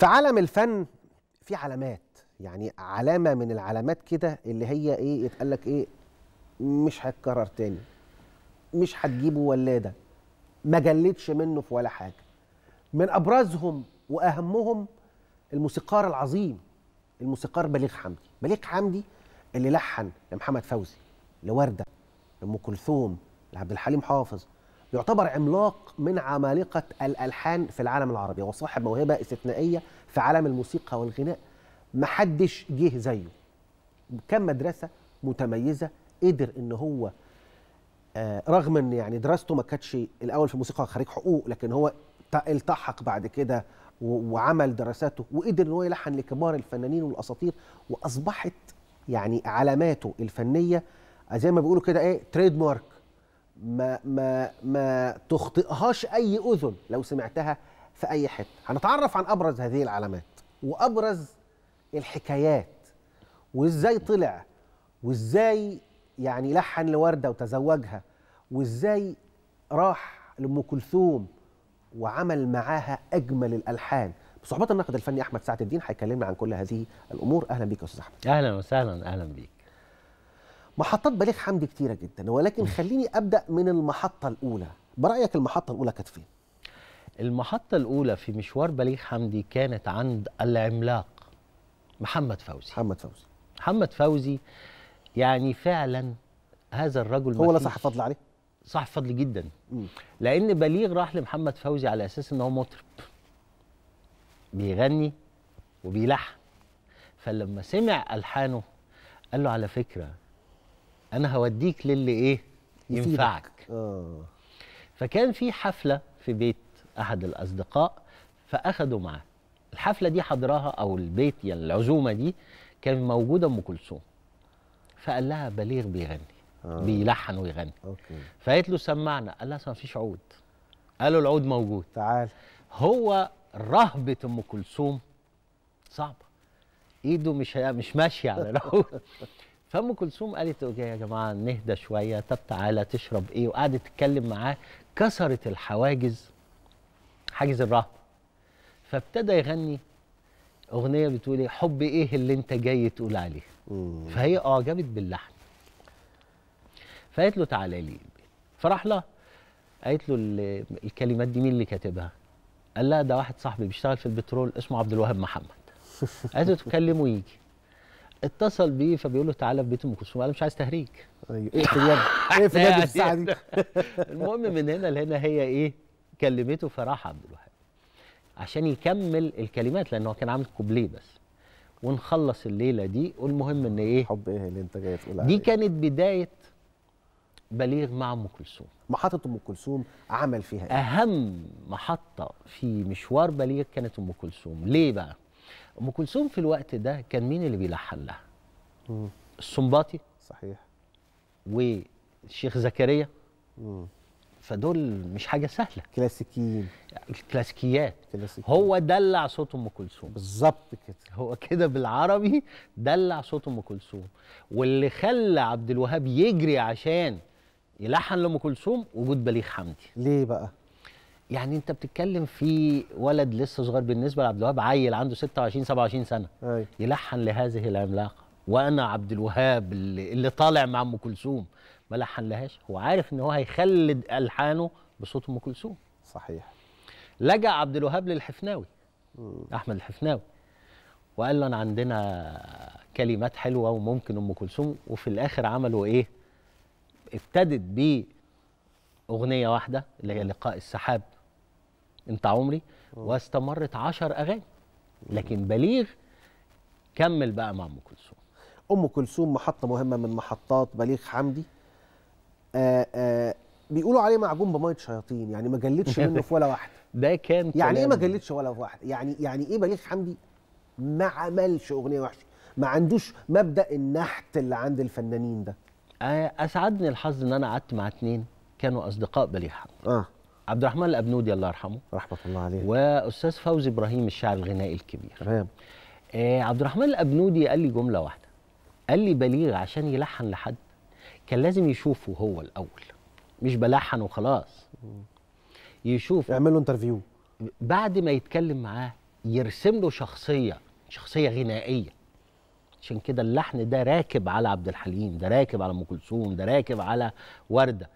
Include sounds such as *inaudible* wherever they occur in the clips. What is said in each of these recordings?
في عالم الفن في علامات يعني علامه من العلامات كده اللي هي ايه يتقال لك ايه مش هتكرر تاني مش هتجيبه ولاده ما جلتش منه في ولا حاجه من ابرزهم واهمهم الموسيقار العظيم الموسيقار بليغ حمدي بليغ حمدي اللي لحن لمحمد فوزي لورده لام كلثوم لعبد الحليم حافظ يعتبر عملاق من عمالقة الألحان في العالم العربي وصاحب موهبة استثنائية في عالم الموسيقى والغناء محدش جه زيه كم مدرسة متميزة قدر ان هو آه رغم ان يعني دراسته ما كانتش الاول في الموسيقى خريج حقوق لكن هو التحق بعد كده وعمل دراساته وقدر ان هو يلحن لكبار الفنانين والاساطير واصبحت يعني علاماته الفنيه زي ما بيقولوا كده ايه تريد مارك ما ما ما تخطئهاش اي اذن لو سمعتها في اي حته هنتعرف عن ابرز هذه العلامات وابرز الحكايات وازاي طلع وازاي يعني لحن لورده وتزوجها وازاي راح لام كلثوم وعمل معاها اجمل الالحان بصحبه الناقد الفني احمد سعد الدين هيكلمنا عن كل هذه الامور اهلا بيك يا استاذ احمد اهلا وسهلا اهلا بيك محطات بليغ حمدي كتيره جدا ولكن خليني ابدا من المحطه الاولى برايك المحطه الاولى كانت فين المحطه الاولى في مشوار بليغ حمدي كانت عند العملاق محمد فوزي محمد فوزي محمد فوزي يعني فعلا هذا الرجل هو لا صح فضل عليه صح فضل جدا لان بليغ راح لمحمد فوزي على اساس ان هو مطرب بيغني وبيلحن فلما سمع الحانه قال له على فكره انا هوديك للي ايه ينفعك آه. فكان في حفله في بيت احد الاصدقاء فاخدوا معاه الحفله دي حضراها او البيت يعني العزومه دي كان موجوده ام كلثوم فقال لها بليغ بيغني آه. بيلحن ويغني أوكي. فقالت له سمعنا قال لها ما فيش عود قالوا العود موجود تعال هو رهبه ام كلثوم صعبه ايده مش مش ماشيه على العود *laughs* فام كلثوم قالت يا جماعه نهدى شويه طب تعالى تشرب ايه وقعدت تتكلم معاه كسرت الحواجز حاجز الرهبه فابتدى يغني اغنيه بتقول ايه حب ايه اللي انت جاي تقول عليه فهي اعجبت آه باللحن فقالت له تعالى لي فراح لها قالت له الكلمات دي مين اللي كاتبها قال لها ده واحد صاحبي بيشتغل في البترول اسمه عبد الوهاب محمد قالت له تكلمه يجي اتصل بيه فبيقول له تعالى في بيت ام كلثوم قال مش عايز تهريج ايوه اقفل يد اقفل يد الساعه دي *laughs* المهم من هنا لهنا هي ايه كلمته فراح عبد الوهاب عشان يكمل الكلمات لان هو كان عامل كوبليه بس ونخلص الليله دي والمهم ان ايه حب ايه اللي انت جاي تقول عليه دي كانت بدايه بليغ مع ام كلثوم محطه ام كلثوم عمل فيها ايه؟ اهم محطه في مشوار بليغ كانت ام كلثوم ليه بقى ام كلثوم في الوقت ده كان مين اللي بيلحن لها؟ السنباطي صحيح والشيخ زكريا فدول مش حاجه سهله كلاسيكيين كلاسيكيات هو دلع صوت ام كلثوم بالظبط كده هو كده بالعربي دلع صوت ام كلثوم واللي خلى عبد الوهاب يجري عشان يلحن لام كلثوم وجود بليغ حمدي ليه بقى يعني انت بتتكلم في ولد لسه صغير بالنسبه لعبد الوهاب عيل عنده 26 27 سنه أي. يلحن لهذه العملاقه وانا عبد الوهاب اللي, اللي طالع مع ام كلثوم ما لحن لهاش هو عارف ان هو هيخلد الحانه بصوت ام كلثوم صحيح لجا عبد الوهاب للحفناوي احمد الحفناوي وقال له انا عندنا كلمات حلوه وممكن ام كلثوم وفي الاخر عملوا ايه ابتدت ب اغنيه واحده اللي هي لقاء السحاب انت عمري واستمرت 10 اغاني لكن بليغ كمل بقى مع ام كلثوم ام كلثوم محطه مهمه من محطات بليغ حمدي آآ آه، آآ آه، بيقولوا عليه معجون بميه شياطين يعني ما جلتش *laughs* منه في ولا واحده ده كان يعني ايه ما جلتش ولا في واحده يعني يعني ايه بليغ حمدي ما عملش اغنيه وحشه ما عندوش مبدا النحت اللي عند الفنانين ده آه، اسعدني الحظ ان انا قعدت مع اتنين كانوا اصدقاء بليغ حمدي اه عبد الرحمن الابنودي الله يرحمه رحمه الله عليه واستاذ فوزي ابراهيم الشاعر الغنائي الكبير تمام آه عبد الرحمن الابنودي قال لي جمله واحده قال لي بليغ عشان يلحن لحد كان لازم يشوفه هو الاول مش بلحن وخلاص يشوف يعمل له انترفيو بعد ما يتكلم معاه يرسم له شخصيه شخصيه غنائيه عشان كده اللحن ده راكب على عبد الحليم ده راكب على ام كلثوم ده راكب على ورده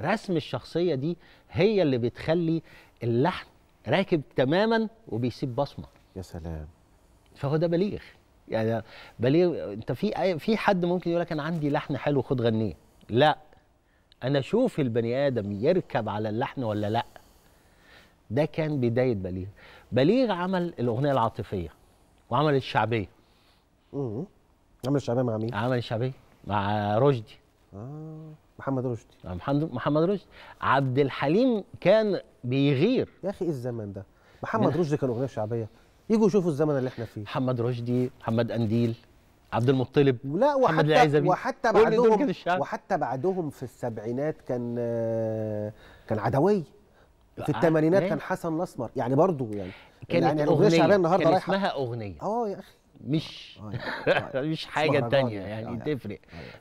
رسم الشخصيه دي هي اللي بتخلي اللحن راكب تماما وبيسيب بصمه يا سلام فهو ده بليغ يعني بليغ انت في في حد ممكن يقول لك انا عندي لحن حلو خد غنيه لا انا اشوف البني ادم يركب على اللحن ولا لا ده كان بدايه بليغ بليغ عمل الاغنيه العاطفيه وعمل الشعبيه امم عمل الشعبيه مع مين عمل الشعبيه مع رشدي آه. محمد رشدي محمد محمد رشدي عبد الحليم كان بيغير يا اخي ايه الزمن ده محمد رشدي كان اغنيه شعبيه يجوا يشوفوا الزمن اللي احنا فيه محمد رشدي محمد قنديل عبد المطلب لا وحتى وحتى بعدهم وحتى بعدهم في السبعينات كان آه، كان عدوي في آه، الثمانينات إيه؟ كان حسن الاسمر يعني برضه يعني كانت يعني اغنيه شعبيه النهارده رايحه اسمها اغنيه اه يا اخي مش آه *laughs* مش حاجه تانية يعني تفرق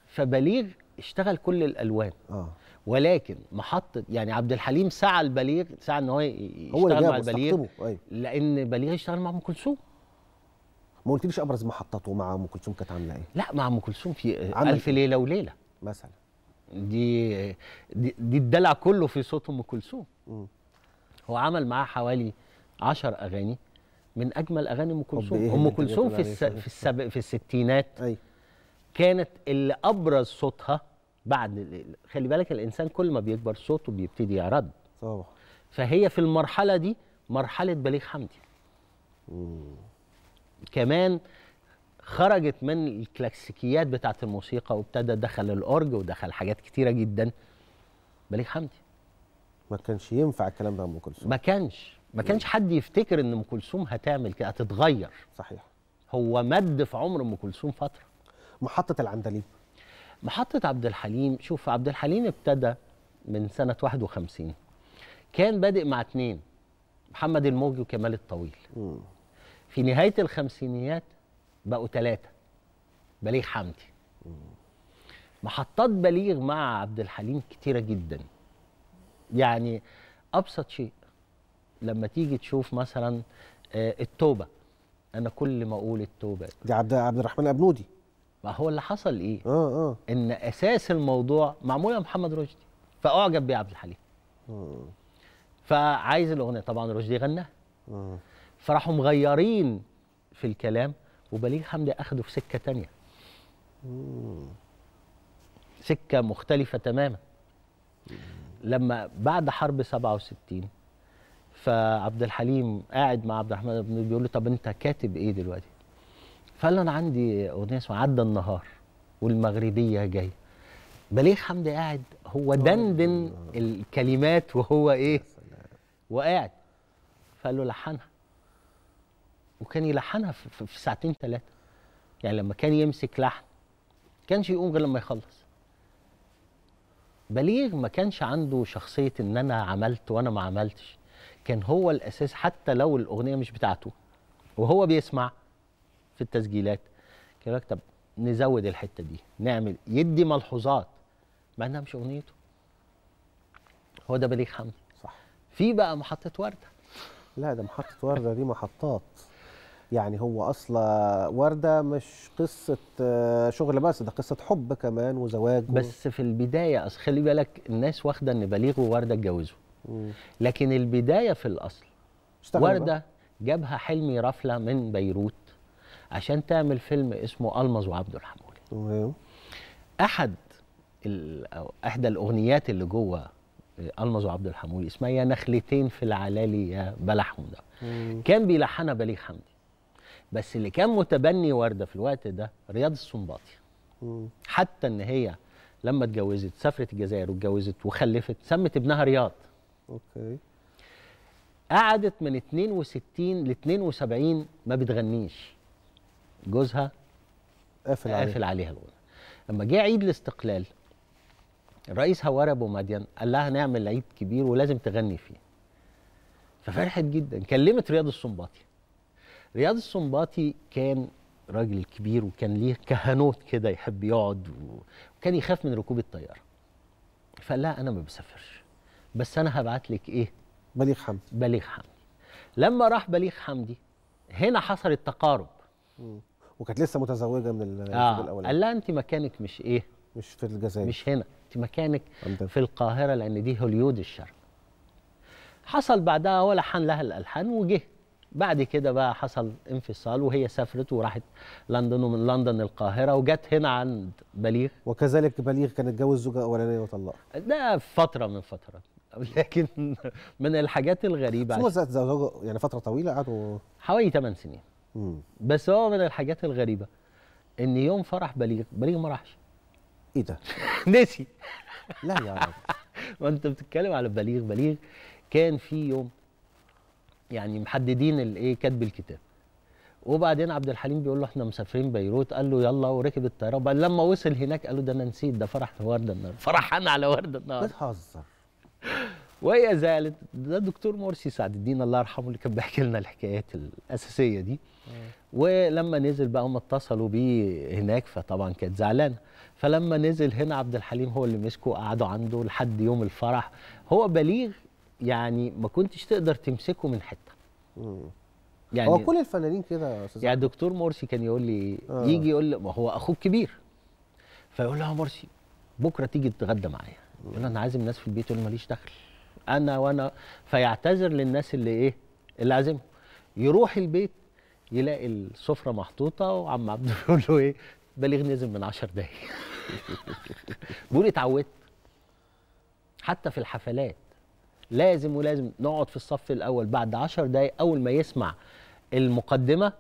فبليغ اشتغل كل الالوان آه. ولكن محطه يعني عبد الحليم سعى البليغ سعى ان هو يشتغل هو مع البليغ أيوه. لان بليغ اشتغل مع ام كلثوم ما قلتليش ابرز محطاته مع ام كلثوم كانت عامله ايه؟ لا مع ام كلثوم في الف إيه؟ ليله وليله مثلا دي دي, دي الدلع كله في صوت ام كلثوم هو عمل معاه حوالي 10 اغاني من اجمل اغاني ام كلثوم إيه ام كلثوم في في في الستينات أي. أيوه. كانت اللي ابرز صوتها بعد خلي بالك الانسان كل ما بيكبر صوته بيبتدي يرد طبعا فهي في المرحله دي مرحله بليغ حمدي مم. كمان خرجت من الكلاسيكيات بتاعه الموسيقى وابتدى دخل الاورج ودخل حاجات كتيره جدا بليغ حمدي ما كانش ينفع الكلام ده ام كلثوم ما كانش ما كانش حد يفتكر ان ام كلثوم هتعمل كده هتتغير صحيح هو مد في عمر ام كلثوم فتره محطه العندليب محطة عبد الحليم شوف عبد الحليم ابتدى من سنة 51 كان بادئ مع اثنين محمد الموجي وكمال الطويل في نهاية الخمسينيات بقوا ثلاثة بليغ حمدي محطات بليغ مع عبد الحليم كتيرة جدا يعني أبسط شيء لما تيجي تشوف مثلا آه، التوبة أنا كل ما أقول التوبة دي عبد عبد الرحمن أبنودي ما هو اللي حصل ايه؟ اه اه ان اساس الموضوع معمول يا محمد رشدي فاعجب بيه عبد الحليم. اه فعايز الاغنيه طبعا رشدي غناها. اه فراحوا مغيرين في الكلام وبليغ حمدي اخده في سكه ثانيه. سكه مختلفه تماما. لما بعد حرب 67 فعبد الحليم قاعد مع عبد الرحمن بن بيقول له طب انت كاتب ايه دلوقتي؟ فقال له انا عندي اغنيه اسمها عدى النهار والمغربيه جايه بليغ حمدي قاعد هو دندن الكلمات وهو ايه وقاعد فقال له لحنها وكان يلحنها في, في ساعتين ثلاثه يعني لما كان يمسك لحن كانش يقوم غير لما يخلص بليغ ما كانش عنده شخصيه ان انا عملت وانا ما عملتش كان هو الاساس حتى لو الاغنيه مش بتاعته وهو بيسمع في التسجيلات كده طب نزود الحته دي نعمل يدي ملحوظات مع انها مش اغنيته هو ده بليغ حمدي صح في بقى محطه ورده لا ده محطه ورده دي محطات يعني هو اصلا ورده مش قصه آه، شغل بس ده قصه حب كمان وزواج بس في البدايه اصل خلي بالك الناس واخده ان بليغ وورده اتجوزوا لكن البدايه في الاصل ورده جابها حلمي رفله من بيروت عشان تعمل فيلم اسمه المز وعبد الحمولي احد احدى الاغنيات اللي جوه آه، المز وعبد الحمولي اسمها يا نخلتين في العلالي يا بلح ده كان بيلحنها بليغ حمدي بس اللي كان متبني ورده في الوقت ده رياض السنباطي حتى ان هي لما اتجوزت سافرت الجزائر واتجوزت وخلفت سمت ابنها رياض اوكي قعدت من 62 ل 72 ما بتغنيش جوزها قافل عليها قافل عليها الاوضه لما جه عيد الاستقلال الرئيس هوار ابو مدين قال لها نعمل عيد كبير ولازم تغني فيه ففرحت جدا كلمت رياض السنباطي رياض السنباطي كان راجل كبير وكان ليه كهنوت كده يحب يقعد وكان يخاف من ركوب الطياره فقال لها انا ما بسافرش بس انا هبعت لك ايه بليغ حمدي بليغ حمدي لما راح بليغ حمدي هنا حصل التقارب م. وكانت لسه متزوجه من آه. الاولاني قال لها انت مكانك مش ايه مش في الجزائر مش هنا انت مكانك عندك. في القاهره لان دي هوليود الشرق حصل بعدها ولا حن لها الالحان وجه بعد كده بقى حصل انفصال وهي سافرت وراحت لندن ومن لندن القاهره وجت هنا عند بليغ وكذلك بليغ كان اتجوز زوجه اولانيه وطلقها ده فتره من فترات *laughs* لكن من الحاجات الغريبه هو يعني فتره طويله قعدوا حوالي 8 سنين بس هو من الحاجات الغريبه ان يوم فرح بليغ بليغ ما راحش ايه ده *laughs* نسي لا يا *laughs* ما انت بتتكلم على بليغ بليغ كان في يوم يعني محددين الايه كاتب الكتاب وبعدين عبد الحليم بيقول له احنا مسافرين بيروت قال له يلا وركب الطياره وبعدين لما وصل هناك قال له ده انا نسيت ده فرح ورده النهارده *laughs* فرحان على ورده النهارده بتهزر وهي زالت ده الدكتور مرسي سعد الدين الله يرحمه اللي كان بيحكي لنا الحكايات الاساسيه دي ولما نزل بقى هم اتصلوا بيه هناك فطبعا كانت زعلانه فلما نزل هنا عبد الحليم هو اللي مسكه وقعدوا عنده لحد يوم الفرح هو بليغ يعني ما كنتش تقدر تمسكه من حته يعني هو كل الفنانين كده يا استاذ يعني دكتور مرسي كان يقول لي آه. يجي يقول لي ما هو اخوك كبير فيقول له آه، يا مرسي بكره تيجي تتغدى معايا يقول له انا عازم ناس في البيت يقول ماليش دخل انا وانا فيعتذر للناس اللي ايه اللي عازمهم يروح البيت يلاقي السفره محطوطه وعم عبد *laughs* بيقول له ايه بلغني لازم من 10 دقايق *laughs* بيقول اتعودت حتى في الحفلات لازم ولازم نقعد في الصف الاول بعد 10 دقايق اول ما يسمع المقدمه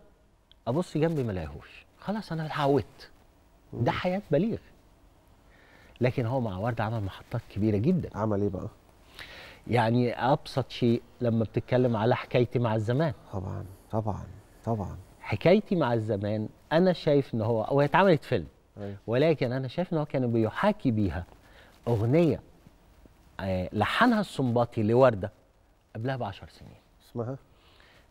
ابص جنبي ما الاقيهوش خلاص انا اتعودت ده حياه بليغ لكن هو مع ورده عمل محطات كبيره جدا عمل ايه بقى يعني ابسط شيء لما بتتكلم على حكايتي مع الزمان طبعا طبعا طبعا حكايتي مع الزمان انا شايف ان هو او اتعملت فيلم أيوه. ولكن انا شايف ان هو كان بيحاكي بيها اغنيه آه، لحنها السنباطي لورده قبلها ب 10 سنين اسمها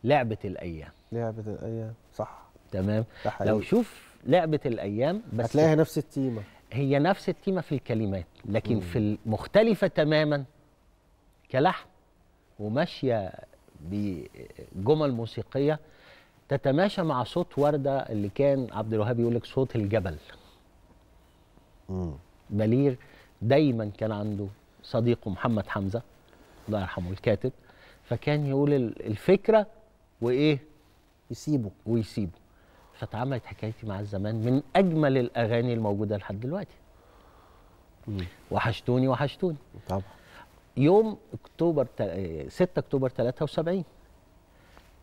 لعبه الايام لعبه الايام صح تمام لو شوف لعبه الايام بس هتلاقيها نفس التيمه هي نفس التيمه في الكلمات لكن مم. في المختلفه تماما كلحن وماشيه بجمل موسيقيه تتماشى مع صوت ورده اللي كان عبد الوهاب يقول لك صوت الجبل. بليغ دايما كان عنده صديقه محمد حمزه الله يرحمه الكاتب فكان يقول الفكره وايه؟ يسيبه ويسيبه فاتعملت حكايتي مع الزمان من اجمل الاغاني الموجوده لحد دلوقتي. وحشتوني وحشتوني طبعا يوم اكتوبر 6 آه، اكتوبر 73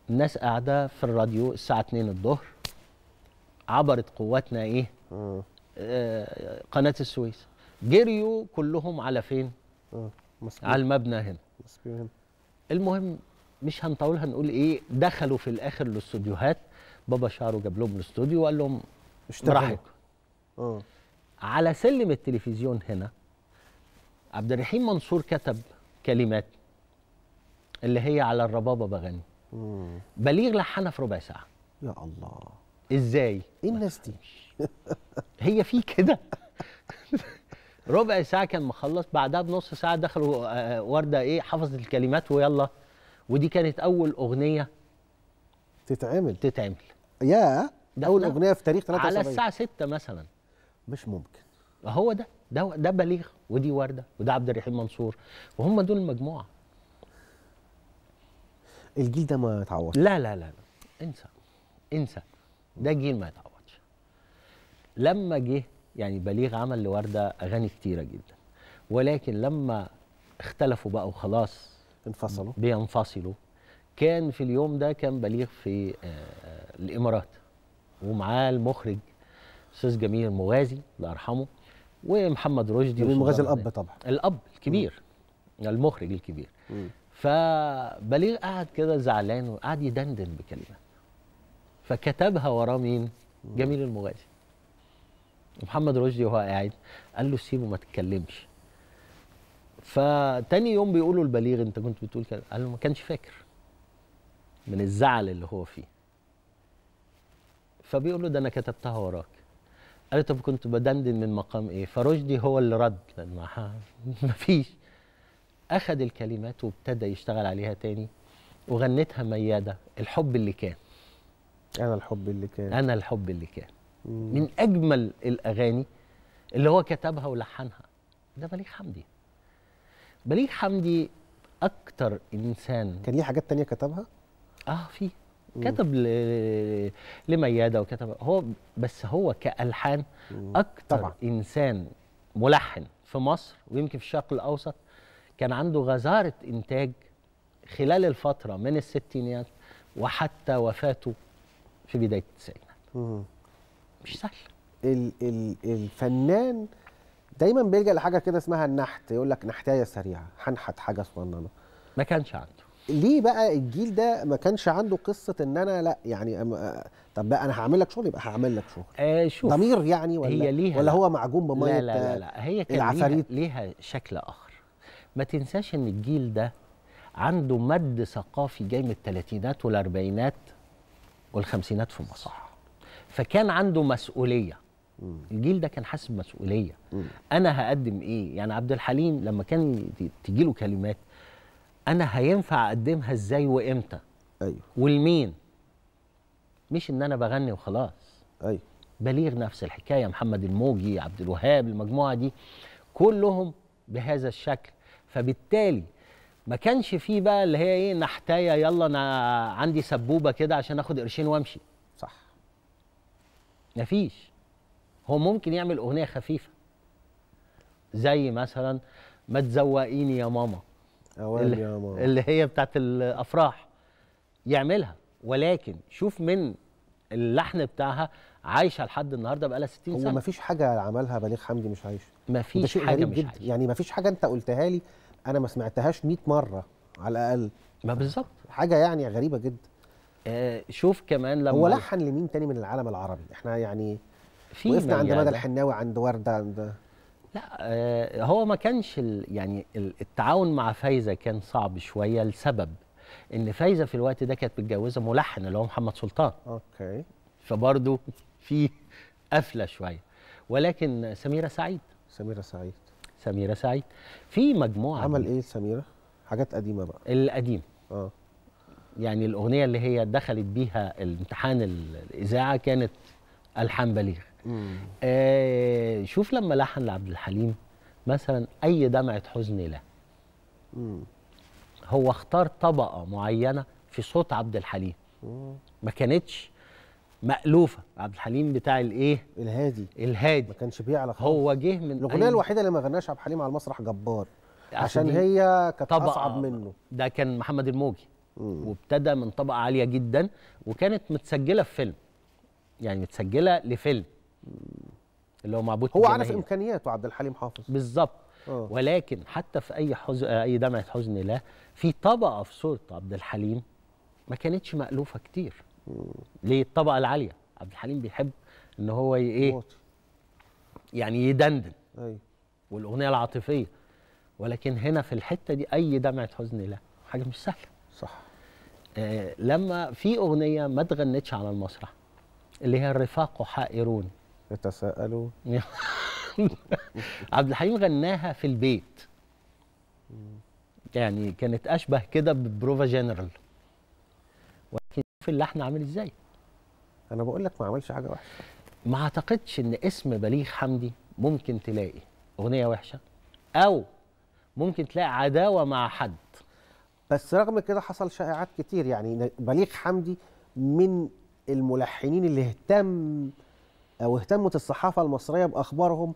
الناس قاعده في الراديو الساعه 2 الظهر عبرت قواتنا ايه؟ آه قناه السويس جريوا كلهم على فين؟ على المبنى هنا مصبيهم. المهم مش هنطولها نقول ايه دخلوا في الاخر الاستوديوهات بابا شعره جاب لهم الاستوديو وقال لهم آه على سلم التلفزيون هنا عبد الرحيم منصور كتب كلمات اللي هي على الربابه بغني بليغ لحنها في ربع ساعه يا الله ازاي ايه الناس دي *laughs* هي في كده ربع ساعه كان مخلص بعدها بنص ساعه دخلوا آه، آه، ورده ايه حفظت الكلمات ويلا ودي كانت اول اغنيه تتعمل تتعمل يا اول اغنيه في تاريخ 73 على الساعه 6 مثلا مش ممكن هو ده ده ده بليغ ودي ورده وده عبد الرحيم منصور وهم دول المجموعه الجيل ده ما يتعوضش لا لا لا لا انسى انسى ده جيل ما يتعوضش لما جه يعني بليغ عمل لورده اغاني كتيره جدا ولكن لما اختلفوا بقى وخلاص انفصلوا بينفصلوا كان في اليوم ده كان بليغ في آه، الامارات ومعاه المخرج استاذ جميل مغازي الله يرحمه ومحمد رشدي المغازي يعني الاب طبعا الاب الكبير م. المخرج الكبير فبليغ قعد كده زعلان وقعد يدندن بكلمه فكتبها وراه مين؟ جميل المغازي محمد رشدي وهو قاعد قال له سيبه ما تتكلمش فتاني يوم بيقولوا البليغ انت كنت بتقول كده قال له ما كانش فاكر من الزعل اللي هو فيه فبيقول له ده انا كتبتها وراك قالت طب كنت بدندن من مقام ايه فرشدي هو اللي رد *laughs* ما فيش. اخذ الكلمات وابتدى يشتغل عليها تاني وغنتها مياده الحب اللي كان انا الحب اللي كان انا الحب اللي كان مم. من اجمل الاغاني اللي هو كتبها ولحنها ده بليغ حمدي بليغ حمدي اكتر انسان كان ليه حاجات تانية كتبها اه في كتب لمياده وكتب هو بس هو كالحان اكتر طبعا. انسان ملحن في مصر ويمكن في الشرق الاوسط كان عنده غزاره انتاج خلال الفتره من الستينيات وحتى وفاته في بدايه التسعينات مش سهل ال ال الفنان دايما بيلجا لحاجه كده اسمها النحت يقول لك نحتايه سريعه هنحت حاجه صغننه ما كانش عنده ليه بقى الجيل ده ما كانش عنده قصه ان انا لا يعني أم... طب بقى انا هعمل لك شغل يبقى هعمل لك شغل آه شوف ضمير يعني ولا هي ليها ولا هو معجون بميه لا لا لا, لا. هي كان العفاريت ليها, ليها شكل اخر ما تنساش ان الجيل ده عنده مد ثقافي جاي من الثلاثينات والاربعينات والخمسينات في مصر فكان عنده مسؤوليه الجيل ده كان حاسس بمسؤوليه انا هقدم ايه يعني عبد الحليم لما كان تجي له كلمات انا هينفع اقدمها ازاي وامتى ايوه ولمين مش ان انا بغني وخلاص ايوه بليغ نفس الحكايه محمد الموجي عبد الوهاب المجموعه دي كلهم بهذا الشكل فبالتالي ما كانش فيه بقى اللي هي ايه نحتايه يلا انا عندي سبوبه كده عشان اخد قرشين وامشي صح مفيش هو ممكن يعمل اغنيه خفيفه زي مثلا ما تزوقيني يا ماما اللي, يا ماما. اللي هي بتاعت الافراح يعملها ولكن شوف من اللحن بتاعها عايشه لحد النهارده بقى لها 60 سنه هو مفيش حاجه عملها بليغ حمدي مش عايشه مفيش حاجه مش عايشه يعني مفيش حاجه انت قلتها لي انا ما سمعتهاش 100 مره على الاقل ما بالظبط حاجه يعني غريبه جدا آه شوف كمان لما هو لحن لمين تاني من العالم العربي احنا يعني في وقفنا عند مدى يعني. الحناوي عند ورده عند لا آه، هو ما كانش يعني التعاون مع فايزه كان صعب شويه لسبب ان فايزه في الوقت ده كانت متجوزه ملحن اللي هو محمد سلطان اوكي فبرضه *laughs* في قفله شويه ولكن سميره سعيد سميره سعيد سميره سعيد في مجموعه عمل ايه سميره حاجات قديمه بقى القديم اه يعني الاغنيه اللي هي دخلت بيها الامتحان الاذاعه كانت الحان بليغ آه شوف لما لحن لعبد الحليم مثلا اي دمعه حزن له هو اختار طبقه معينه في صوت عبد الحليم ما كانتش مألوفة عبد الحليم بتاع الايه الهادي الهادي ما كانش بيعلى خالص هو جه من الاغنيه أي... الوحيده اللي ما غناش عبد الحليم على المسرح جبار عشان هي كانت اصعب منه ده كان محمد الموجي وابتدى من طبقه عاليه جدا وكانت متسجله في فيلم يعني متسجله لفيلم اللي هو معبود هو عارف امكانياته عبد الحليم حافظ بالظبط آه. ولكن حتى في اي حزن اي دمعه حزن له في طبقه في صوره عبد الحليم ما كانتش مالوفه كتير ليه الطبقه العاليه عبد الحليم بيحب ان هو ايه يعني يدندن ايوه والاغنيه العاطفيه ولكن هنا في الحته دي اي دمعه حزن له حاجه مش سهله صح آه لما في اغنيه ما اتغنتش على المسرح اللي هي الرفاق حائرون يتساءلوا *laughs* عبد الحليم غناها في البيت يعني كانت اشبه كده ببروفا جنرال ولكن شوف اللحن عامل ازاي انا بقول لك ما عملش حاجه وحشه ما اعتقدش ان اسم بليغ حمدي ممكن تلاقي اغنيه وحشه او ممكن تلاقي عداوه مع حد بس رغم كده حصل شائعات كتير يعني بليغ حمدي من الملحنين اللي اهتم آه، واهتمت الصحافه المصريه باخبارهم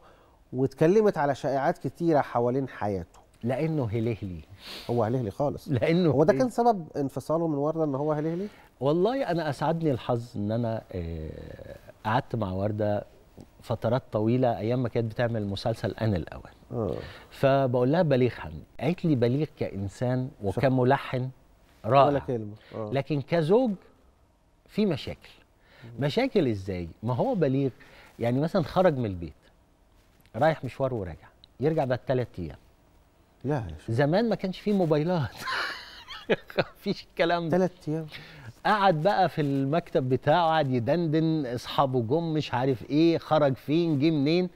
واتكلمت على شائعات كتيره حوالين حياته لانه هلهلي هو هلهلي خالص لانه هو ده كان سبب انفصاله من ورده ان هو هلهلي والله انا اسعدني الحظ ان انا آه، قعدت مع ورده فترات طويله ايام ما كانت بتعمل مسلسل انا الاول أوه. فبقول لها بليغ حمدي قالت لي بليغ كانسان وكملحن رائع ولا كلمه آه. لكن كزوج في مشاكل مشاكل ازاي ما هو بليغ يعني مثلا خرج من البيت رايح مشوار وراجع يرجع بعد ثلاث ايام لا زمان ما كانش فيه موبايلات *laughs* فيش الكلام ده ثلاث ايام قعد بقى في المكتب بتاعه قعد يدندن اصحابه جم مش عارف ايه خرج فين جه منين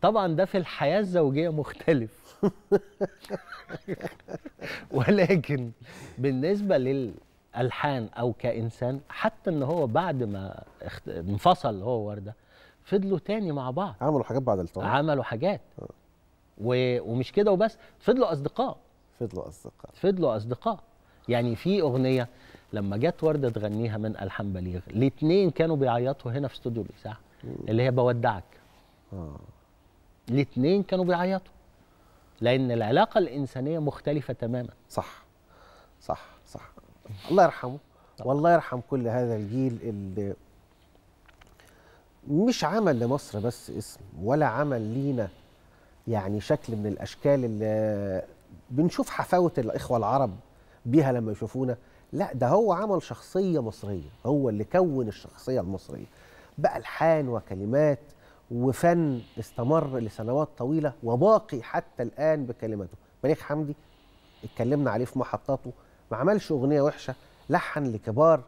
طبعا ده في الحياه الزوجيه مختلف *laughs* ولكن بالنسبه لل الحان او كانسان حتى ان هو بعد ما انفصل هو ورده فضلوا تاني مع بعض عملوا حاجات بعد الطلاق عملوا حاجات آه. و... ومش كده وبس فضلوا اصدقاء فضلوا اصدقاء فضلوا اصدقاء يعني في اغنيه لما جت ورده تغنيها من الحان بليغ الاثنين كانوا بيعيطوا هنا في استوديو الاذاعه اللي هي بودعك اه الاثنين كانوا بيعيطوا لان العلاقه الانسانيه مختلفه تماما صح صح الله يرحمه والله يرحم كل هذا الجيل اللي مش عمل لمصر بس اسم ولا عمل لينا يعني شكل من الاشكال اللي بنشوف حفاوه الاخوه العرب بيها لما يشوفونا لا ده هو عمل شخصيه مصريه هو اللي كون الشخصيه المصريه بالحان وكلمات وفن استمر لسنوات طويله وباقي حتى الان بكلماته مليك حمدي اتكلمنا عليه في محطاته ما عملش اغنيه وحشه لحن لكبار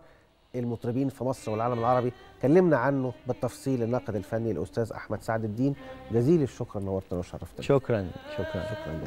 المطربين في مصر والعالم العربي كلمنا عنه بالتفصيل الناقد الفني الاستاذ احمد سعد الدين جزيل الشكر نورتنا وشرفتنا شكرا شكرا شكرا جزيلا.